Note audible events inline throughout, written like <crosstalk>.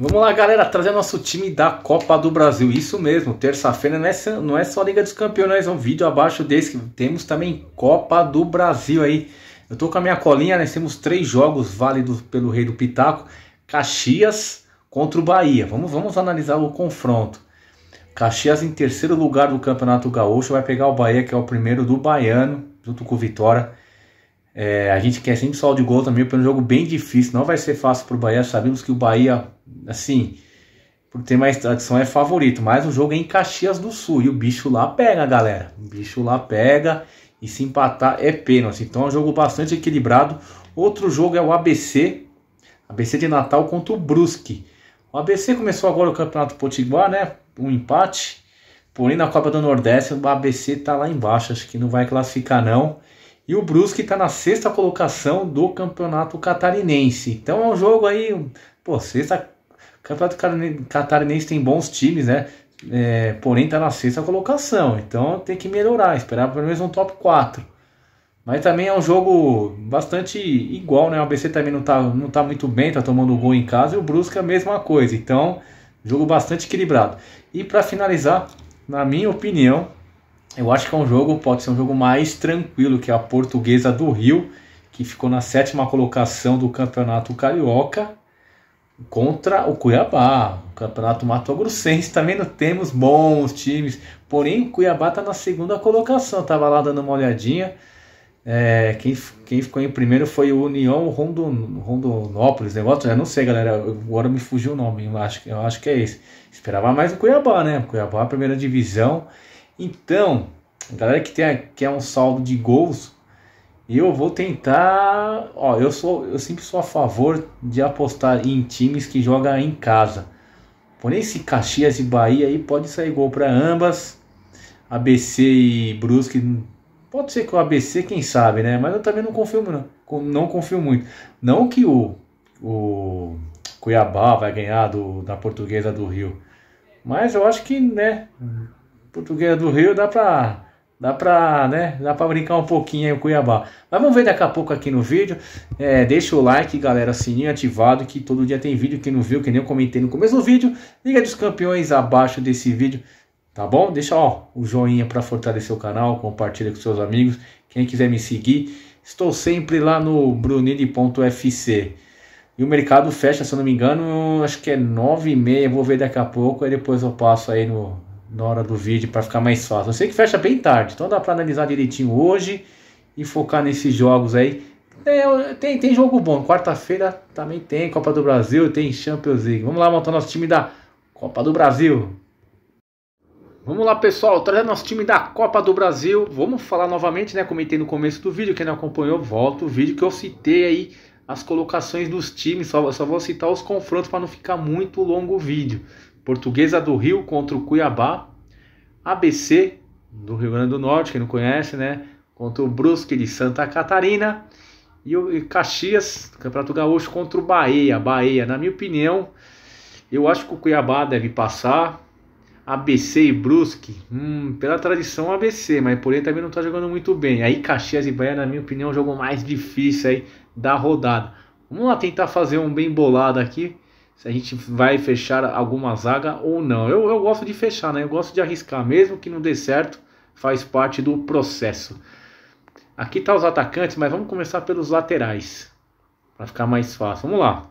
Vamos lá, galera, trazer nosso time da Copa do Brasil. Isso mesmo, terça-feira é não é, só Liga dos Campeões, é um vídeo abaixo desse. Temos também Copa do Brasil aí. Eu tô com a minha colinha, nós né? temos três jogos válidos pelo Rei do Pitaco: Caxias contra o Bahia. Vamos, vamos analisar o confronto. Caxias em terceiro lugar do Campeonato Gaúcho vai pegar o Bahia, que é o primeiro do Baiano, junto com o Vitória. É, a gente quer sempre sol de gol também, para é um jogo bem difícil, não vai ser fácil para o Bahia. Sabemos que o Bahia, assim, por ter mais tradição, é favorito, mas o jogo é em Caxias do Sul e o bicho lá pega, galera. O bicho lá pega e se empatar é pênalti. Então é um jogo bastante equilibrado. Outro jogo é o ABC, ABC de Natal contra o Brusque. O ABC começou agora o Campeonato Potiguar, né? Um empate. Porém, na Copa do Nordeste, o ABC tá lá embaixo. Acho que não vai classificar, não. E o Brusque está na sexta colocação do Campeonato Catarinense. Então é um jogo aí, pô, sexta. Campeonato Catarinense tem bons times, né? É, porém está na sexta colocação. Então tem que melhorar, esperar pelo menos um top 4. Mas também é um jogo bastante igual, né? O ABC também não está não tá muito bem, está tomando gol em casa e o Brusque é a mesma coisa. Então, jogo bastante equilibrado. E para finalizar, na minha opinião, eu acho que é um jogo, pode ser um jogo mais tranquilo, que é a Portuguesa do Rio, que ficou na sétima colocação do Campeonato Carioca, contra o Cuiabá. O Campeonato Mato Grossense também não temos bons times, porém o Cuiabá está na segunda colocação, estava lá dando uma olhadinha. É, quem, quem ficou em primeiro foi o União Rondon, Rondonópolis, negócio, né? não sei, galera. Agora me fugiu o nome, eu acho, eu acho que é esse. Esperava mais o Cuiabá, né? Cuiabá, primeira divisão. Então, galera que, tem, que é um saldo de gols, eu vou tentar. Ó, eu, sou, eu sempre sou a favor de apostar em times que jogam em casa. Porém, esse Caxias e Bahia aí pode sair gol para ambas. ABC e Brusque. Pode ser que o ABC, quem sabe, né? Mas eu também não confio, não, não confio muito. Não que o, o Cuiabá vai ganhar do, da Portuguesa do Rio. Mas eu acho que, né? Uhum. Portuguesa do Rio dá pra. Dá pra, né? Dá pra brincar um pouquinho aí o Cuiabá. Mas vamos ver daqui a pouco aqui no vídeo. É, deixa o like, galera. Sininho ativado que todo dia tem vídeo. Quem não viu, que nem eu comentei no começo do vídeo. Liga dos campeões abaixo desse vídeo. Tá bom? Deixa ó, o joinha para fortalecer o canal. Compartilha com seus amigos. Quem quiser me seguir. Estou sempre lá no brunini.fc. E o mercado fecha, se eu não me engano, acho que é 9h30. Vou ver daqui a pouco. Aí depois eu passo aí no, na hora do vídeo para ficar mais fácil. Eu sei que fecha bem tarde, então dá para analisar direitinho hoje e focar nesses jogos aí. É, tem, tem jogo bom, quarta-feira também tem Copa do Brasil, tem Champions League. Vamos lá montar nosso time da Copa do Brasil. Vamos lá, pessoal, trazendo nosso time da Copa do Brasil. Vamos falar novamente, né? Comentei no começo do vídeo, quem não acompanhou, volta o vídeo que eu citei aí as colocações dos times. Só, só vou citar os confrontos para não ficar muito longo o vídeo. Portuguesa do Rio contra o Cuiabá, ABC do Rio Grande do Norte, quem não conhece, né? Contra o Brusque de Santa Catarina e o Caxias, Campeonato Gaúcho contra o Bahia. Bahia, na minha opinião, eu acho que o Cuiabá deve passar. ABC e Brusque, hum, pela tradição ABC, mas porém também não está jogando muito bem. Aí Caxias e Bahia, na minha opinião, é o jogo mais difícil aí da rodada. Vamos lá tentar fazer um bem bolado aqui se a gente vai fechar alguma zaga ou não. Eu, eu gosto de fechar, né? Eu gosto de arriscar, mesmo que não dê certo, faz parte do processo. Aqui tá os atacantes, mas vamos começar pelos laterais, para ficar mais fácil. Vamos lá.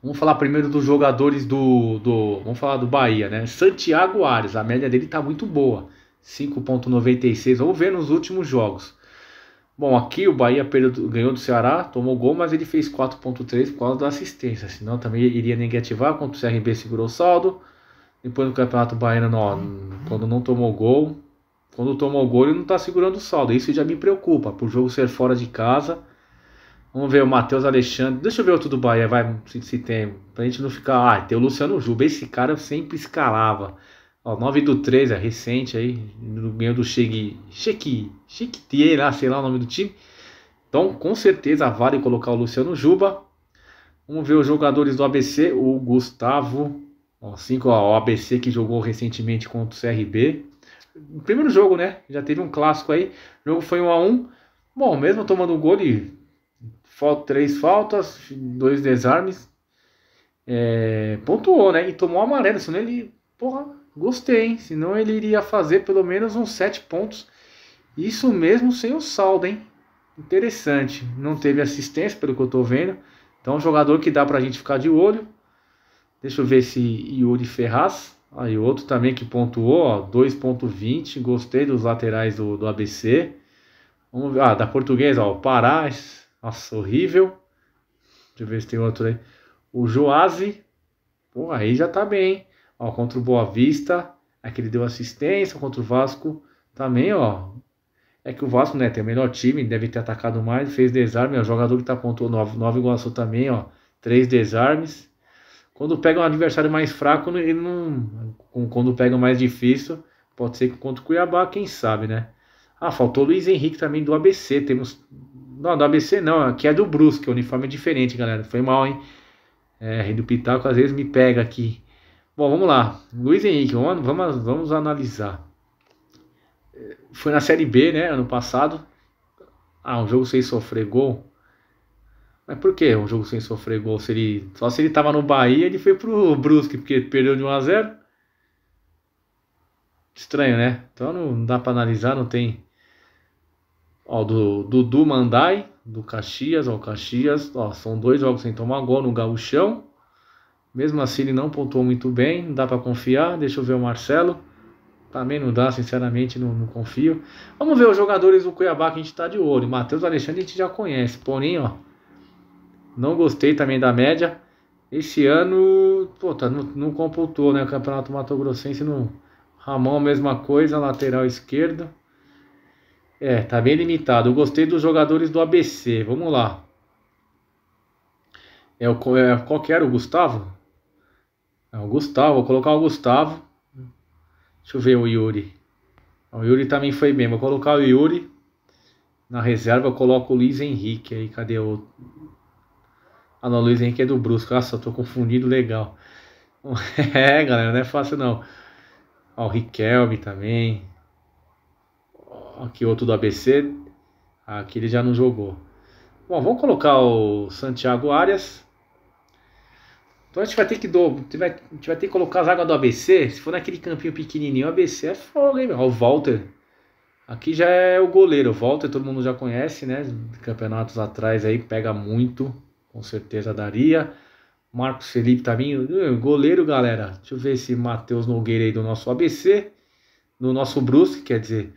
Vamos falar primeiro dos jogadores do, do. Vamos falar do Bahia, né? Santiago Ares, a média dele tá muito boa. 5,96. Vamos ver nos últimos jogos. Bom, aqui o Bahia perdeu, ganhou do Ceará, tomou gol, mas ele fez 4.3 por causa da assistência, senão também iria negativar, contra o CRB segurou o saldo. Depois no Campeonato Baiano, quando não tomou gol, quando tomou gol ele não está segurando o saldo, isso já me preocupa, por jogo ser fora de casa. Vamos ver o Matheus Alexandre. Deixa eu ver outro do Bahia, vai, se, se tem. Pra gente não ficar. Ah, tem o Luciano Juba. Esse cara eu sempre escalava. Ó, 9 do 13, é recente aí. Ganhou do Chegue. Cheque. Cheque lá, sei lá o nome do time. Então, com certeza, vale colocar o Luciano Juba. Vamos ver os jogadores do ABC. O Gustavo, ó, cinco, ó, o ABC que jogou recentemente contra o CRB. Primeiro jogo, né? Já teve um clássico aí. O jogo foi 1 a 1 Bom, mesmo tomando um gol e falta, três faltas, dois desarmes. É, pontuou, né? E tomou amarelo, senão ele. Porra, Gostei, hein? Senão ele iria fazer pelo menos uns 7 pontos. Isso mesmo sem o saldo, hein? Interessante. Não teve assistência, pelo que eu estou vendo. Então, é um jogador que dá para a gente ficar de olho. Deixa eu ver se Yuri Ferraz. Aí, outro também que pontuou, 2,20. Gostei dos laterais do, do ABC. Vamos ver. Ah, da portuguesa, ó. Pará. Nossa, horrível. Deixa eu ver se tem outro aí. O Joase. Pô, aí já tá bem, hein? Ó, contra o Boa Vista, aquele é deu assistência contra o Vasco também, ó. É que o Vasco, né, tem o melhor time, deve ter atacado mais, fez desarme, o jogador que tá pontuando 9, 9 Iguaçu também, ó, três desarmes. Quando pega um adversário mais fraco, ele não quando pega o mais difícil, pode ser que contra o Cuiabá, quem sabe, né? Ah, faltou o Luiz Henrique também do ABC, temos não, do ABC não, aqui é do Brusque, o uniforme é diferente, galera. Foi mal, hein? É, do Pitaco às vezes me pega aqui. Bom, vamos lá. Luiz Henrique, vamos, vamos analisar. Foi na Série B, né? Ano passado. Ah, um jogo sem sofrer gol. Mas por que um jogo sem sofrer gol? Se ele, só se ele tava no Bahia, ele foi pro Brusque, porque perdeu de 1 a 0 Estranho, né? Então não dá para analisar, não tem. Ó, do Dudu Mandai, do Caxias, ó, Caxias, ó, são dois jogos sem tomar gol no Gauchão. Mesmo assim, ele não pontuou muito bem, não dá para confiar. Deixa eu ver o Marcelo. Também não dá, sinceramente, não, não, confio. Vamos ver os jogadores do Cuiabá que a gente está de olho. Matheus Alexandre a gente já conhece. Porém, ó, não gostei também da média. Esse ano, pô, tá, não, não computou, né? O Campeonato Mato Grossense no Ramon, a mesma coisa, lateral esquerdo. É, tá bem limitado. Eu gostei dos jogadores do ABC. Vamos lá. É, o, é, qual que era o Gustavo? Não, é o Gustavo, vou colocar o Gustavo. Deixa eu ver o Yuri. O Yuri também foi bem. Vou colocar o Yuri. Na reserva eu coloco o Luiz Henrique. Aí cadê o. Ah não, o Luiz Henrique é do Brusco. Ah, só tô confundido legal. <laughs> é, galera, não é fácil não. Ó, o Riquelme também. Aqui outro do ABC. Aqui ele já não jogou. Bom, vamos colocar o Santiago Arias. Então a gente vai ter que dobro, a gente vai ter que colocar as águas do ABC. Se for naquele campinho pequenininho, o ABC é fogo, hein, meu? O Walter. Aqui já é o goleiro. O Walter, todo mundo já conhece, né? Campeonatos atrás aí pega muito, com certeza daria. Marcos Felipe também, tá goleiro, galera. Deixa eu ver esse Matheus Nogueira aí do nosso ABC, do nosso Brusque, quer dizer,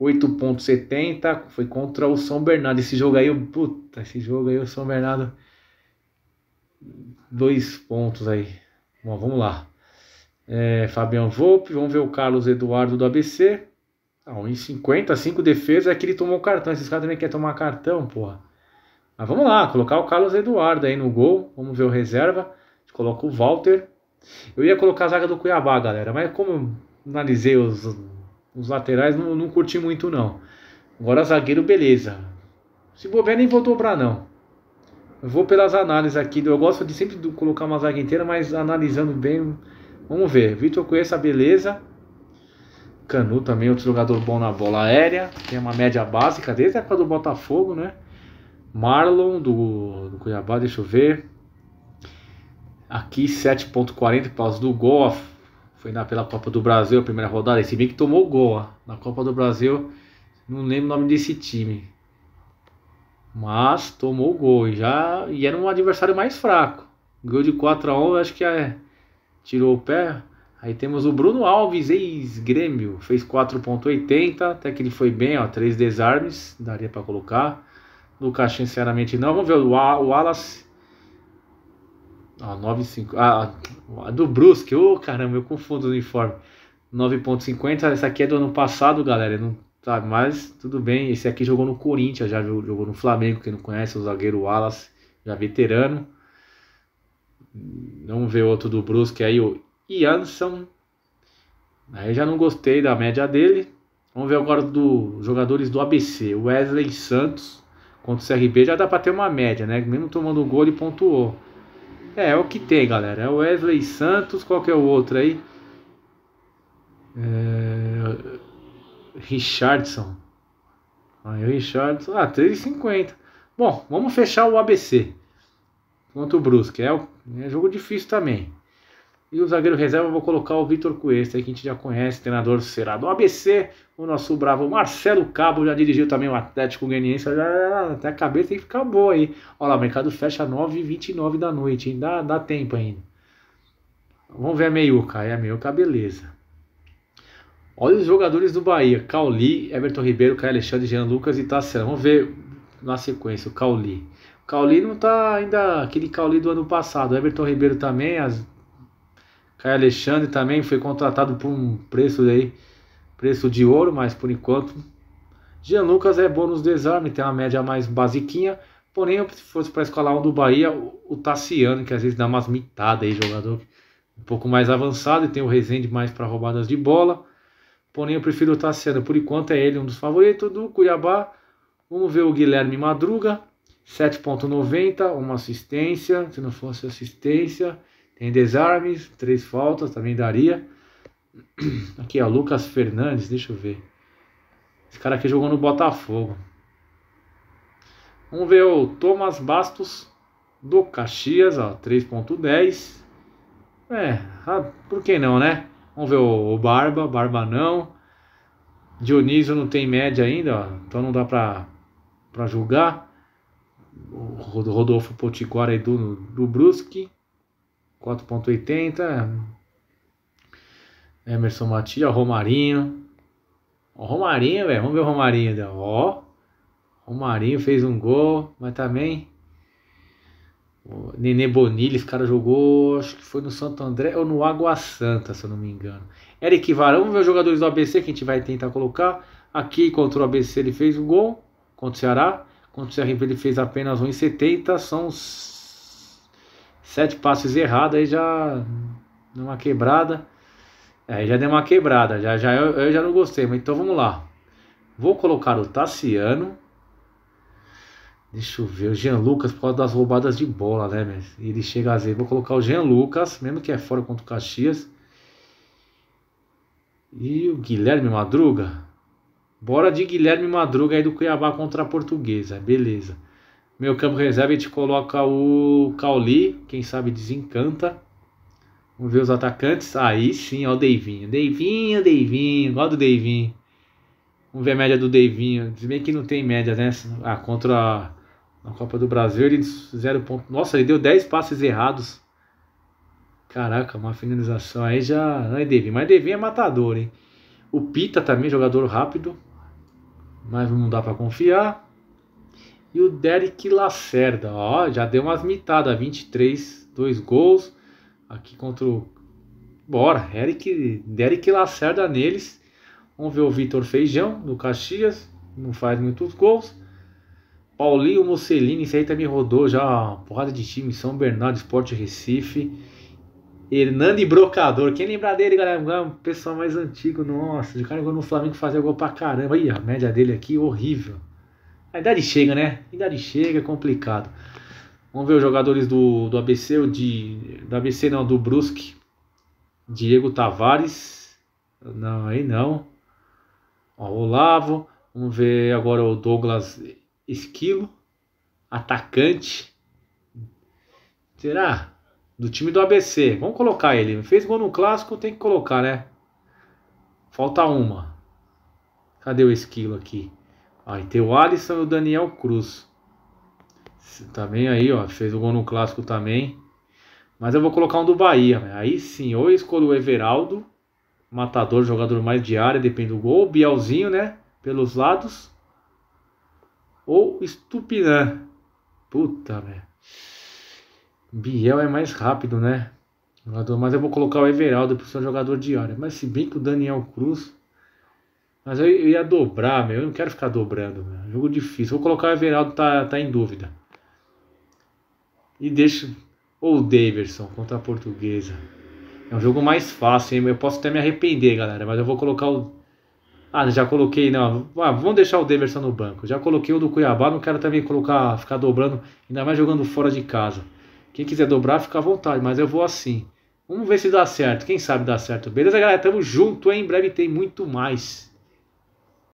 8.70, foi contra o São Bernardo. Esse jogo aí, puta, esse jogo aí o São Bernardo dois pontos aí. Bom, vamos lá. É, Fabiano Volpe, vamos ver o Carlos Eduardo do ABC. Ah, 1,50, 5 defesas, é que ele tomou cartão. Esses caras também querem tomar cartão, porra. Mas vamos lá, colocar o Carlos Eduardo aí no gol. Vamos ver o reserva. Coloca o Walter. Eu ia colocar a zaga do Cuiabá, galera, mas como eu analisei os, os laterais, não, não curti muito, não. Agora zagueiro, beleza. Se bobear, nem vou dobrar, não. Eu vou pelas análises aqui. Eu gosto de sempre colocar uma zaga inteira, mas analisando bem. Vamos ver. Vitor a beleza. Canu também, outro jogador bom na bola aérea. Tem uma média básica desde a época do Botafogo, né? Marlon do, do Cuiabá, deixa eu ver. Aqui 7.40 por causa do gol. Foi na, pela Copa do Brasil, a primeira rodada. Esse bem que tomou gol na Copa do Brasil. Não lembro o nome desse time. Mas tomou o gol e já e era um adversário mais fraco. Gol de 4 a 1, acho que é tirou o pé. Aí temos o Bruno Alves, ex-Grêmio, fez 4.80, até que ele foi bem, ó, três desarmes, daria para colocar. Lucas, sinceramente, não. Vamos ver o Wallace. Ó, 9.5. Ah, do Brusque. Ô, oh, caramba, eu confundo o uniforme. 9.50, essa aqui é do ano passado, galera. Não sabe? Mas tudo bem, esse aqui jogou no Corinthians, já jogou no Flamengo, quem não conhece, o zagueiro Wallace, já veterano. Vamos ver outro do Brusque aí, o Jansson. Aí já não gostei da média dele. Vamos ver agora dos jogadores do ABC, Wesley Santos contra o CRB já dá para ter uma média, né? Mesmo tomando um gol ele pontuou. É, é o que tem, galera. É o Wesley Santos, qual que é o outro aí? É... Richardson. Aí o Richardson, ah, 3,50. Bom, vamos fechar o ABC contra o Brusque. É, é jogo difícil também. E o zagueiro reserva eu vou colocar o Vitor Cuesta, que a gente já conhece, treinador será do ABC. O nosso bravo Marcelo Cabo já dirigiu também o Atlético Goianiense. até a cabeça tem que ficar boa aí. Olha lá, o mercado fecha 9h29 da noite, hein? Dá, dá tempo ainda. Vamos ver a meiuca. É a meiuca, beleza. Olha os jogadores do Bahia: Cauli, Everton Ribeiro, Caio Alexandre, Jean Lucas e Tassiano. Vamos ver na sequência o Cauli. O Cauli não tá ainda aquele Cauli do ano passado. Everton Ribeiro também, as... Caio Alexandre também foi contratado por um preço aí, preço de ouro, mas por enquanto Jean Lucas é bom nos desarmes, tem uma média mais basiquinha. Porém, se fosse para escalar um do Bahia, o Tassiano, que às vezes dá umas mitadas aí, jogador um pouco mais avançado, e tem o Rezende mais para roubadas de bola. Porém, eu prefiro o Tassiano. Por enquanto, é ele um dos favoritos do Cuiabá. Vamos ver o Guilherme Madruga. 7,90, uma assistência. Se não fosse assistência, tem desarmes, três faltas, também daria. <clears throat> Aqui, ó, Lucas Fernandes, deixa eu ver. Esse cara aqui jogou no Botafogo. Vamos ver o Thomas Bastos do Caxias, ó, 3.10. É, ah, por que não, né? Vamos ver o, Barba, Barba não. Dionísio não tem média ainda, ó, então não dá para julgar. O Rodolfo Potiguara e do, do Brusque, 4.80. Emerson Matias, Romarinho. O Romarinho, vamos ver o Romarinho. Ó, Romarinho fez um gol, mas também o Nenê Bonilha, esse cara jogou, acho que foi no Santo André ou no Água Santa, se eu não me engano. Eric Varão, vamos ver os jogadores do ABC que a gente vai tentar colocar. Aqui contra o ABC ele fez o um gol, contra o Ceará. Contra o Ceará ele fez apenas 1,70. São sete passes errados, aí já deu uma quebrada. Aí já deu uma quebrada, já, já, eu, eu já não gostei, mas então vamos lá. Vou colocar o Tassiano. Deixa eu ver, o Jean Lucas por causa das roubadas de bola, né, meu? Ele chega a zero. Vou colocar o Jean Lucas, mesmo que é fora contra o Caxias. E o Guilherme Madruga. Bora de Guilherme Madruga aí do Cuiabá contra a Portuguesa, beleza. Meu campo reserva a gente coloca o Cauli, quem sabe desencanta. Vamos ver os atacantes. Aí sim, ó o Deivinho. Deivinho, Deivinho, gosto do Deivinho. Vamos ver a média do Deivinho. Se bem que não tem média, né? Ah, contra a, a Copa do Brasil, ele 0. Ponto... Nossa, ele deu 10 passes errados. Caraca, uma finalização aí já. Não é Devinho, mas Devinho é matador, hein? O Pita também, jogador rápido. Mas não dá para confiar. E o Derek Lacerda, ó, já deu umas mitadas, 23, dois gols. Aqui contra o. Bora, Eric, Derek Lacerda neles. Vamos ver o Vitor Feijão, do Caxias. Não faz muitos gols. Paulinho Mocelini, isso aí também rodou já. Porrada de time. São Bernardo, Esporte Recife. Hernani Brocador. Quem lembrar dele, galera? Um pessoal mais antigo. Nossa, o cara jogou no Flamengo fazer gol pra caramba. Ih, a média dele aqui, horrível. A idade chega, né? A idade chega, é complicado. Vamos ver os jogadores do, do ABC, ou de. Do ABC não, do Brusque. Diego Tavares. Não, aí não. Ó, Olavo, vamos ver agora o Douglas Esquilo, atacante. Será? Do time do ABC. Vamos colocar ele. Fez gol no clássico, tem que colocar, né? Falta uma. Cadê o Esquilo aqui? Aí tem o Alisson e o Daniel Cruz. Também aí, ó. Fez o gol no clássico também. Mas eu vou colocar um do Bahia. Né? Aí sim, ou eu escolho o Everaldo matador, jogador mais de área, depende do gol. Bielzinho, né? Pelos lados. Ou Estupinã. Puta, velho. Biel é mais rápido, né? Jogador, mas eu vou colocar o Everaldo por ser um jogador de área. Mas se bem que o Daniel Cruz. Mas eu, eu ia dobrar, meu. Eu não quero ficar dobrando. Meu. Jogo difícil. Vou colocar o Everaldo, tá, tá em dúvida. E deixo. Ou o Daverson contra a portuguesa. É um jogo mais fácil, hein? eu posso até me arrepender, galera, mas eu vou colocar o. Ah, já coloquei, não. Ah, vamos deixar o Deverson no banco. Já coloquei o do Cuiabá, não quero também colocar, ficar dobrando, ainda mais jogando fora de casa. Quem quiser dobrar, fica à vontade, mas eu vou assim. Vamos ver se dá certo, quem sabe dá certo. Beleza, galera? Tamo junto, hein? Em breve tem muito mais.